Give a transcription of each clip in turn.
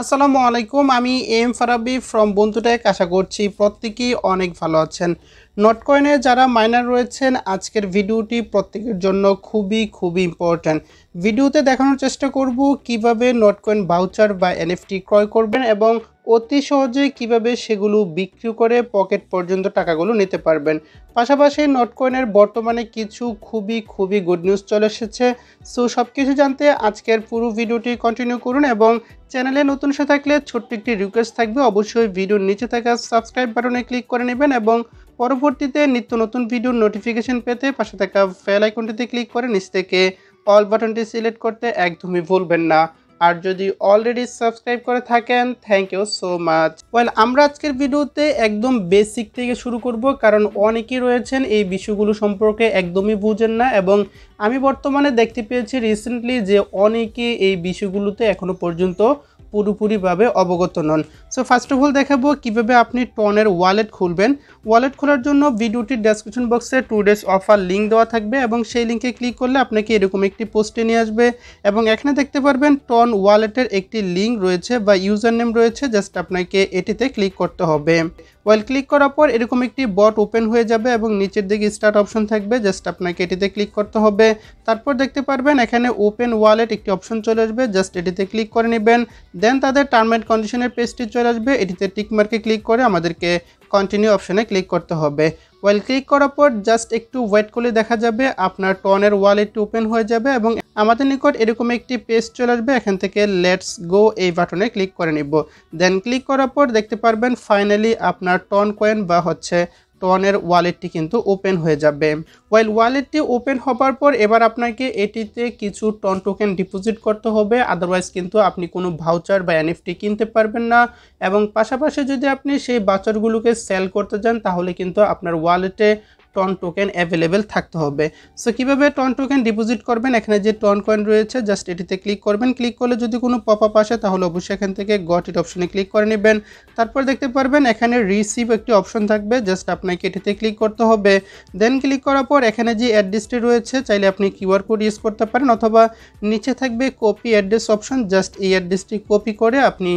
আসসালামু আলাইকুম আমি এম ফারাবি ফ্রম বন্ধুটেক আশা করছি প্রত্যেকেই অনেক ভালো আছেন নটকয়েনে যারা মাইনার রয়েছেন আজকের ভিডিওটি প্রত্যেকের জন্য খুবই খুবই ইম্পর্ট্যান্ট ভিডিওতে দেখানোর চেষ্টা করব কিভাবে নটকয়েন ভাউচার বা এনএফটি ক্রয় করবেন এবং অতি সহজে কিভাবে সেগুলো বিক্রি করে পকেট পর্যন্ত টাকাগুলো নিতে পারবেন পাশাপাশি নটকয়েনের বর্তমানে কিছু খুবই খুবই গুড নিউজ চলে এসেছে সো সব কিছু জানতে আজকের পুরো ভিডিওটি কন্টিনিউ করুন এবং চ্যানেলে নতুন সে থাকলে ছোট্ট একটি রিকোয়েস্ট থাকবে অবশ্যই ভিডিওর নিচে থাকা সাবস্ক্রাইব বাটনে ক্লিক করে নেবেন এবং পরবর্তীতে নিত্য নতুন ভিডিওর নোটিফিকেশন পেতে পাশে থাকা ফেল আইকনটিতে ক্লিক করে নিচ থেকে অল বাটনটি সিলেক্ট করতে একদমই ভুলবেন না আর যদি অলরেডি সাবস্ক্রাইব করে থাকেন thank you so much well আমরা আজকের ভিডিওতে একদম বেসিক থেকে শুরু করব কারণ অনেকেই রয়েছেন এই বিষয়গুলো সম্পর্কে একদমই বুঝেন না এবং আমি বর্তমানে দেখতে পেয়েছি রিসেন্টলি যে অনেকে এই বিষয়গুলোতে এখনও পর্যন্ত পুরোপুরিভাবে অবগত নন সো ফার্স্ট অফ অল দেখাবো কীভাবে আপনি টনের ওয়ালেট খুলবেন ওয়ালেট খোলার জন্য ভিডিওটির ডেসক্রিপশন বক্সে টু ডেজ অফার লিঙ্ক দেওয়া থাকবে এবং সেই লিঙ্কে ক্লিক করলে আপনাকে এরকম একটি পোস্টে নিয়ে আসবে এবং এখানে দেখতে পারবেন টন ওয়ালেটের একটি লিঙ্ক রয়েছে বা ইউজার নেম রয়েছে জাস্ট আপনাকে এটিতে ক্লিক করতে হবে ওয়েল ক্লিক করার পর এরকম একটি বট ওপেন হয়ে যাবে এবং নিচের দিকে স্টার্ট অপশন থাকবে জাস্ট আপনাকে এটিতে ক্লিক করতে হবে তারপর দেখতে পারবেন এখানে ওপেন ওয়ালেট একটি অপশন চলে আসবে জাস্ট এটিতে ক্লিক করে নেবেন দেন তাদের টার্ম অ্যান্ড কন্ডিশনের পেজটি চলে আসবে এটিতে টিকমার্কে ক্লিক করে আমাদেরকে কন্টিনিউ অপশনে ক্লিক করতে হবে ওয়েল ক্লিক করার পর জাস্ট একটু ওয়েট করলে দেখা যাবে আপনার টনের ওয়ালেটটি ওপেন হয়ে যাবে এবং আমাদের নিকট এরকম একটি পেজ চলে আসবে এখান থেকে লেটস গো এই বাটনে ক্লিক করে নিব দেন ক্লিক করার পর দেখতে পারবেন ফাইনালি আপনার টন কয়েন বা হচ্ছে টনের ওয়ালেটটি কিন্তু ওপেন হয়ে যাবে ওয়াইল ওয়ালেটটি ওপেন হবার পর এবার আপনাকে এটিতে কিছু টন টোকেন ডিপোজিট করতে হবে আদারওয়াইজ কিন্তু আপনি কোনো ভাউচার বা এনএফটি কিনতে পারবেন না এবং পাশাপাশি যদি আপনি সেই ভাউচারগুলোকে সেল করতে যান তাহলে কিন্তু আপনার ওয়ালেটে টন টোকেন অ্যাভেলেবেল থাকতে হবে সো কীভাবে টন টোকেন ডিপোজিট করবেন এখানে যে টন কয়েন রয়েছে জাস্ট এটিতে ক্লিক করবেন ক্লিক করলে যদি কোনো পপ আপ আসে তাহলে অবশ্যই এখান থেকে গট ইট অপশনে ক্লিক করে নেবেন তারপর দেখতে পারবেন এখানে রিসিভ একটি অপশন থাকবে জাস্ট আপনাকে এটিতে ক্লিক করতে হবে দেন ক্লিক করার পর এখানে যে অ্যাড্রেসটি রয়েছে চাইলে আপনি কিউআর কোড ইউজ করতে পারেন অথবা নিচে থাকবে কপি অ্যাড্রেস অপশন জাস্ট এই অ্যাড্রেসটি কপি করে আপনি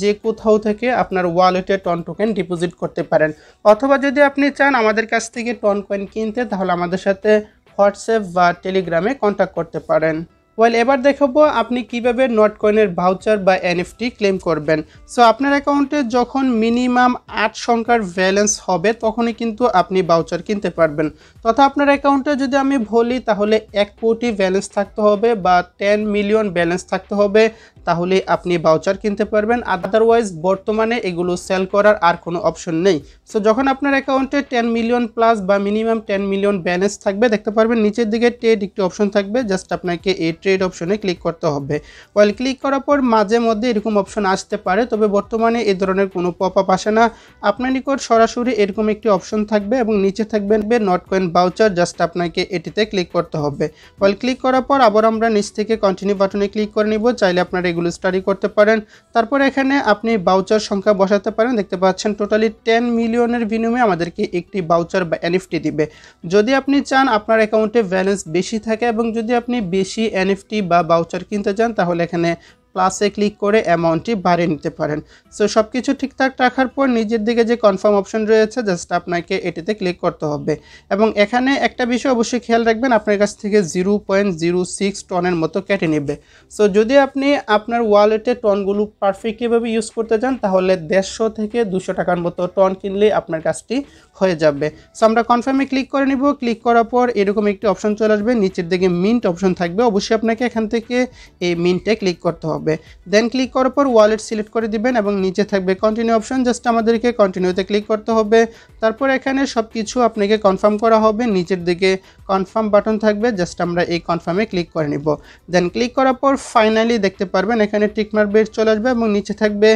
যে কোথাও থেকে আপনার ওয়ালেটে টন টোকেন ডিপোজিট করতে পারেন অথবা যদি আপনি চান আমাদের কাছ থেকে টন কয়েন কিনতে তাহলে আমাদের সাথে হোয়াটসঅ্যাপ বা টেলিগ্রামে কন্ট্যাক্ট করতে পারেন ওয়েল এবার দেখাবো আপনি কিভাবে নট কয়েনের ভাউচার বা এনএফটি ক্লেম করবেন সো আপনার অ্যাকাউন্টে যখন মিনিমাম আট সংখ্যার ব্যালেন্স হবে তখনই কিন্তু আপনি ভাউচার কিনতে পারবেন তথা আপনার অ্যাকাউন্টে যদি আমি বলি তাহলে এক কোটি ব্যালেন্স থাকতে হবে বা টেন মিলিয়ন ব্যালেন্স থাকতে হবে তাহলে আপনি বাউচার কিনতে পারবেন আদারওয়াইজ বর্তমানে এগুলো সেল করার আর কোনো অপশন নেই সো যখন আপনার অ্যাকাউন্টে টেন মিলিয়ন প্লাস বা মিনিমাম টেন মিলিয়ন ব্যালেন্স থাকবে দেখতে পারবেন নিচের দিকে ট্রেড একটি অপশন থাকবে জাস্ট আপনাকে এই ট্রেড অপশনে ক্লিক করতে হবে ওয়েল ক্লিক করার পর মাঝে মধ্যে এরকম অপশন আসতে পারে তবে বর্তমানে এ ধরনের কোনো পপ আপ আসে না আপনার নিকট সরাসরি এরকম একটি অপশন থাকবে এবং নিচে থাকবে নট কয়েন বাউচার জাস্ট আপনাকে এটিতে ক্লিক করতে হবে ওয়েল ক্লিক করার পর আবার আমরা নিচ থেকে কন্টিনিউ বাটনে ক্লিক করে নিব চাইলে আপনার এগুলো স্টাডি করতে পারেন তারপর এখানে আপনি বাউচার সংখ্যা বসাতে পারেন দেখতে পাচ্ছেন টোটালি টেন মিলিয়নের বিনিময়ে আমাদেরকে একটি বাউচার বা এনএফটি দিবে যদি আপনি চান আপনার অ্যাকাউন্টে ব্যালেন্স বেশি থাকে এবং যদি আপনি বেশি এনএফটি বা বাউচার কিনতে চান তাহলে এখানে প্লাসে ক্লিক করে অ্যামাউন্টটি বাড়িয়ে নিতে পারেন সো সব কিছু ঠিকঠাক রাখার পর নিজের দিকে যে কনফার্ম অপশন রয়েছে জাস্ট আপনাকে এটিতে ক্লিক করতে হবে এবং এখানে একটা বিষয় অবশ্যই খেয়াল রাখবেন আপনার কাছ থেকে জিরো পয়েন্ট জিরো সিক্স টনের মতো কেটে নেবে সো যদি আপনি আপনার ওয়ালেটে টনগুলো পারফেক্টলিভাবে ইউজ করতে চান তাহলে দেড়শো থেকে দুশো টাকার মতো টন কিনলে আপনার কাজটি হয়ে যাবে সো আমরা কনফার্মে ক্লিক করে নিব ক্লিক করার পর এরকম একটি অপশন চলে আসবে নিচের দিকে মিন্ট অপশন থাকবে অবশ্যই আপনাকে এখান থেকে এই মিন্টে ক্লিক করতে হবে হবে দেন ক্লিক করার পর ওয়ালেট সিলেক্ট করে দিবেন এবং নিচে থাকবে কন্টিনিউ অপশন জাস্ট আমাদেরকে কন্টিনিউতে ক্লিক করতে হবে তারপর এখানে সব কিছু আপনাকে কনফার্ম করা হবে নিচের দিকে কনফার্ম বাটন থাকবে জাস্ট আমরা এই কনফার্মে ক্লিক করে নিব দেন ক্লিক করার পর ফাইনালি দেখতে পারবেন এখানে টিকমার বেড চলে আসবে এবং নিচে থাকবে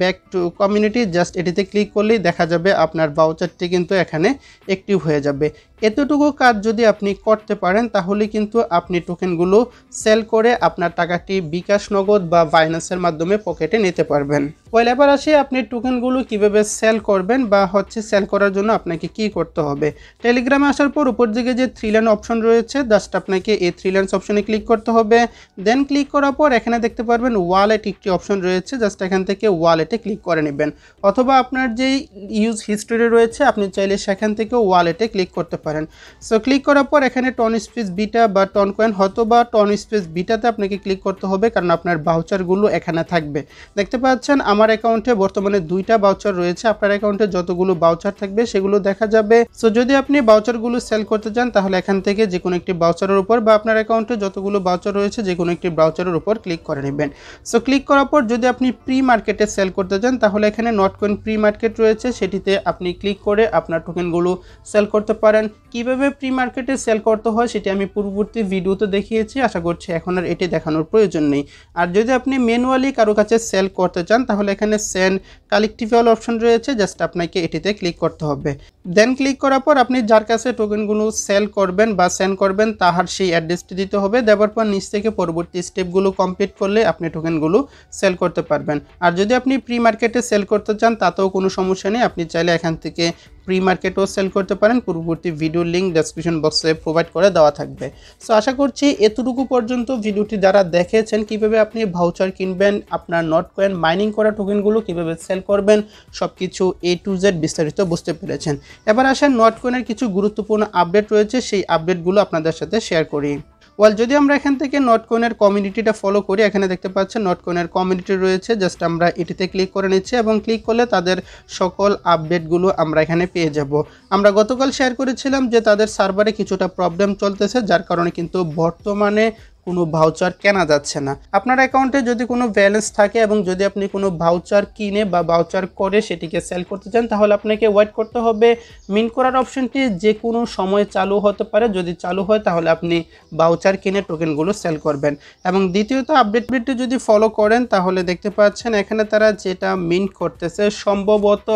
ব্যাক টু কমিউনিটি জাস্ট এটিতে ক্লিক করলেই দেখা যাবে আপনার ভাউচারটি কিন্তু এখানে অ্যাক্টিভ হয়ে যাবে এতটুকু কাজ যদি আপনি করতে পারেন তাহলে কিন্তু আপনি টোকেনগুলো সেল করে আপনার টাকাটি বিকাশ নগদ বা বাইন্যান্সের মাধ্যমে পকেটে নিতে পারবেন পয়লা এবার আসে আপনি টোকেনগুলো কিভাবে সেল করবেন বা হচ্ছে সেল করার জন্য আপনাকে কি করতে হবে টেলিগ্রামে আসার পর উপর দিকে যে থ্রি ল্যান্ড অপশন রয়েছে জাস্ট আপনাকে এই থ্রি লাইন্স অপশনে ক্লিক করতে হবে দেন ক্লিক করার পর এখানে দেখতে পারবেন ওয়ালেট একটি অপশন রয়েছে জাস্ট এখান থেকে ওয়ালেটে ক্লিক করে নেবেন অথবা আপনার যেই ইউজ হিস্টোরি রয়েছে আপনি চাইলে সেখান থেকে ওয়ালেটে ক্লিক করতে পারেন সো ক্লিক করার পর এখানে টন স্পেস বিটা বা টন কয়েন হয়তো বা টন স্পেস বিটাতে আপনাকে ক্লিক করতে হবে কারণ আপনার বাউচারগুলো এখানে থাকবে দেখতে পাচ্ছেন আমার অ্যাকাউন্টে বর্তমানে দুইটা বাউচার রয়েছে আপনার অ্যাকাউন্টে যতগুলো বাউচার থাকবে সেগুলো দেখা যাবে সো যদি আপনি বাউচারগুলো সেল করতে চান তাহলে এখান থেকে যে কোনো একটি বাউচারের উপর বা আপনার অ্যাকাউন্টে যতগুলো বাউচার রয়েছে যে কোনো একটি বাউচারের উপর ক্লিক করে নেবেন সো ক্লিক করার পর যদি আপনি প্রি মার্কেটে সেল করতে চান তাহলে এখানে নট কয়েন প্রি মার্কেট রয়েছে সেটিতে আপনি ক্লিক করে আপনার টোকেনগুলো সেল করতে পারেন কিভাবে প্রি মার্কেটে সেল করতে হয় সেটি আমি পূর্ববর্তী ভিডিওতে দেখিয়েছি আশা করছি এখন আর এটি দেখানোর প্রয়োজন নেই আর যদি আপনি ম্যানুয়ালি কারো কাছে সেল করতে চান তাহলে এখানে সেন্ড কালেক্টিভাল অপশন রয়েছে জাস্ট আপনাকে এটিতে ক্লিক করতে হবে দেন ক্লিক করার পর আপনি যার কাছে টোকেনগুলো সেল করবেন বা সেন্ড করবেন তাহার সেই অ্যাড্রেসটি দিতে হবে দেওয়ার পর নিচ থেকে পরবর্তী স্টেপগুলো কমপ্লিট করলে আপনি টোকেনগুলো সেল করতে পারবেন আর যদি আপনি প্রি মার্কেটে সেল করতে চান তাতেও কোনো সমস্যা নেই আপনি চাইলে এখান থেকে প্রি মার্কেটও সেল করতে পারেন পূর্ববর্তী ভিডিও লিঙ্ক ডেসক্রিপশন বক্সে প্রোভাইড করে দেওয়া থাকবে সো আশা করছি এতটুকু পর্যন্ত ভিডিওটি যারা দেখেছেন কিভাবে আপনি ভাউচার কিনবেন আপনার নট কয়েন মাইনিং করা টোকেনগুলো কিভাবে সেল করবেন সব কিছু এ টু জেড বিস্তারিত বুঝতে পেরেছেন এবার আসেন নট কয়েনের কিছু গুরুত্বপূর্ণ আপডেট রয়েছে সেই আপডেটগুলো আপনাদের সাথে শেয়ার করি ওয়াল যদি আমরা এখান থেকে নটকয়েনের কমিউনিটিটা ফলো করি এখানে দেখতে পাচ্ছেন নটকয়েনের কমিউনিটি রয়েছে জাস্ট আমরা এটিতে ক্লিক করে নিচ্ছি এবং ক্লিক করলে তাদের সকল আপডেটগুলো আমরা এখানে পেয়ে যাব আমরা গতকাল শেয়ার করেছিলাম যে তাদের সার্ভারে কিছুটা প্রবলেম চলতেছে যার কারণে কিন্তু বর্তমানে কোনো ভাউচার কেনা যাচ্ছে না আপনার অ্যাকাউন্টে যদি কোনো ব্যালেন্স থাকে এবং যদি আপনি কোনো ভাউচার কিনে বা ভাউচার করে সেটিকে সেল করতে চান তাহলে আপনাকে ওয়েট করতে হবে মিন করার অপশনটি যে কোনো সময় চালু হতে পারে যদি চালু হয় তাহলে আপনি ভাউচার কিনে টোকেনগুলো সেল করবেন এবং দ্বিতীয়ত আপডেটবিটটি যদি ফলো করেন তাহলে দেখতে পাচ্ছেন এখানে তারা যেটা মিন করতেছে সম্ভবত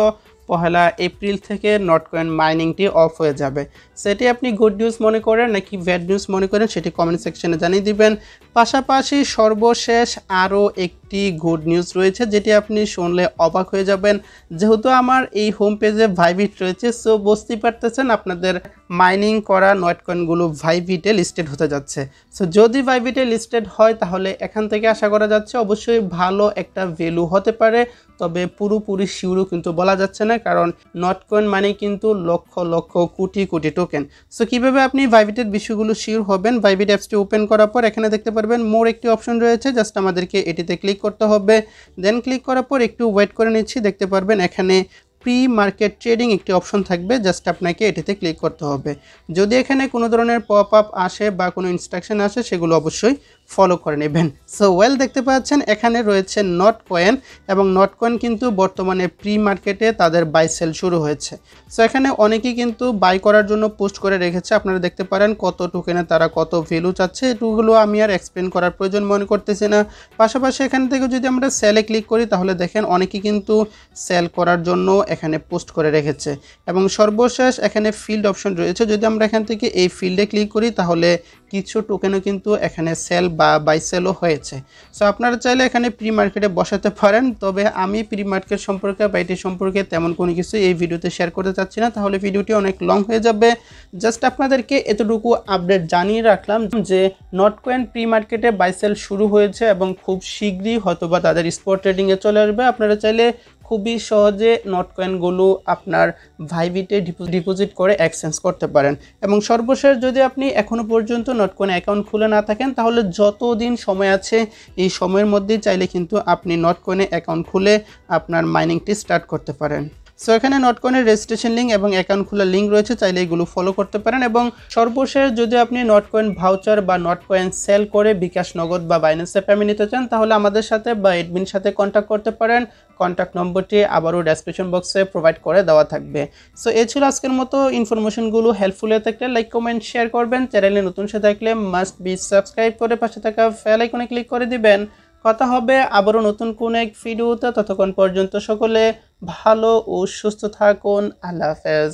পহেলা এপ্রিল থেকে নট কয়েন মাইনিংটি অফ হয়ে যাবে সেটি আপনি গুড নিউজ মনে করেন নাকি ব্যাড নিউজ মনে করেন সেটি কমেন্ট সেকশনে জানিয়ে দিবেন পাশাপাশি সর্বশেষ আরও একটি একটি গুড নিউজ রয়েছে যেটি আপনি শুনলে অবাক হয়ে যাবেন যেহেতু আমার এই হোম পেজে ভাইভিট রয়েছে সো বুঝতেই পারতেছেন আপনাদের মাইনিং করা কয়েনগুলো ভাইভিটে লিস্টেড হতে যাচ্ছে সো যদি ভাইভিটে লিস্টেড হয় তাহলে এখান থেকে আশা করা যাচ্ছে অবশ্যই ভালো একটা ভ্যালু হতে পারে তবে পুরোপুরি শিউরও কিন্তু বলা যাচ্ছে না কারণ নটকয়েন মানে কিন্তু লক্ষ লক্ষ কোটি কোটি টোকেন সো কীভাবে আপনি ভাইভিটের বিষয়গুলো শিওর হবেন ভাইভিট অ্যাপসটি ওপেন করার পর এখানে দেখতে পারবেন মোর একটি অপশন রয়েছে জাস্ট আমাদেরকে এটিতে ক্লিক করতে হবে দেন ক্লিক করার পর একটু ওয়েট করে নিচ্ছি দেখতে পারবেন এখানে প্রি মার্কেট ট্রেডিং একটি অপশন থাকবে জাস্ট আপনাকে এটিতে ক্লিক করতে হবে যদি এখানে কোনো ধরনের পপ আপ আসে বা কোনো ইনস্ট্রাকশন আসে সেগুলো অবশ্যই ফলো করে নেবেন সো ওয়েল দেখতে পাচ্ছেন এখানে রয়েছে নট কয়েন এবং নট কয়েন কিন্তু বর্তমানে প্রি মার্কেটে তাদের বাই সেল শুরু হয়েছে সো এখানে অনেকেই কিন্তু বাই করার জন্য পোস্ট করে রেখেছে আপনারা দেখতে পারেন কত টোকেনে তারা কত ভ্যালু চাচ্ছে এটুগুলো আমি আর এক্সপ্লেন করার প্রয়োজন মনে করতেছি না পাশাপাশি এখান থেকে যদি আমরা সেলে ক্লিক করি তাহলে দেখেন অনেকেই কিন্তু সেল করার জন্য এখানে পোস্ট করে রেখেছে এবং সর্বশেষ এখানে ফিল্ড অপশন রয়েছে যদি আমরা এখান থেকে এই ফিল্ডে ক্লিক করি তাহলে কিছু টোকেনও কিন্তু এখানে সেল বা বাইসেলও হয়েছে সো আপনারা চাইলে এখানে প্রি মার্কেটে বসাতে পারেন তবে আমি প্রি মার্কেট সম্পর্কে বা এটি সম্পর্কে তেমন কোনো কিছু এই ভিডিওতে শেয়ার করতে চাচ্ছি না তাহলে ভিডিওটি অনেক লং হয়ে যাবে জাস্ট আপনাদেরকে এতটুকু আপডেট জানিয়ে রাখলাম যে নট প্রি মার্কেটে বাইসেল শুরু হয়েছে এবং খুব শীঘ্রই হয়তোবা তাদের স্পট ট্রেডিংয়ে চলে আসবে আপনারা চাইলে খুবই সহজে নট কয়েনগুলো আপনার ভাইবিটে ডিপোজিট করে এক্সচেঞ্জ করতে পারেন এবং সর্বশেষ যদি আপনি এখনও পর্যন্ত নট কয়েন অ্যাকাউন্ট খুলে না থাকেন তাহলে যত দিন সময় আছে এই সময়ের মধ্যে চাইলে কিন্তু আপনি নট কয়েনে অ্যাকাউন্ট খুলে আপনার মাইনিংটি স্টার্ট করতে পারেন সো এখানে নটকয়েনের রেজিস্ট্রেশন লিঙ্ক এবং অ্যাকাউন্ট খোলার লিঙ্ক রয়েছে চাইলে এগুলো ফলো করতে পারেন এবং সর্বশেষ যদি আপনি নটকয়েন ভাউচার বা নটকয়েন সেল করে বিকাশ নগদ বা বাইন্যান্সে পেমেন্ট নিতে চান তাহলে আমাদের সাথে বা এডমিন সাথে কন্ট্যাক্ট করতে পারেন কন্ট্যাক্ট নম্বরটি আবারও ডেসক্রিপশন বক্সে প্রোভাইড করে দেওয়া থাকবে সো এ ছিল আজকের মতো ইনফরমেশনগুলো হেল্পফুল হয়ে থাকলে লাইক কমেন্ট শেয়ার করবেন চ্যানেলে নতুন সে থাকলে মাস্ট বি সাবস্ক্রাইব করে পাশে থাকা ফেল আইকনে ক্লিক করে দিবেন কথা হবে আবারও নতুন কোনো এক ফিডিওতে ততক্ষণ পর্যন্ত সকলে ভালো ও সুস্থ থাকুন আল্লাহ হাফেজ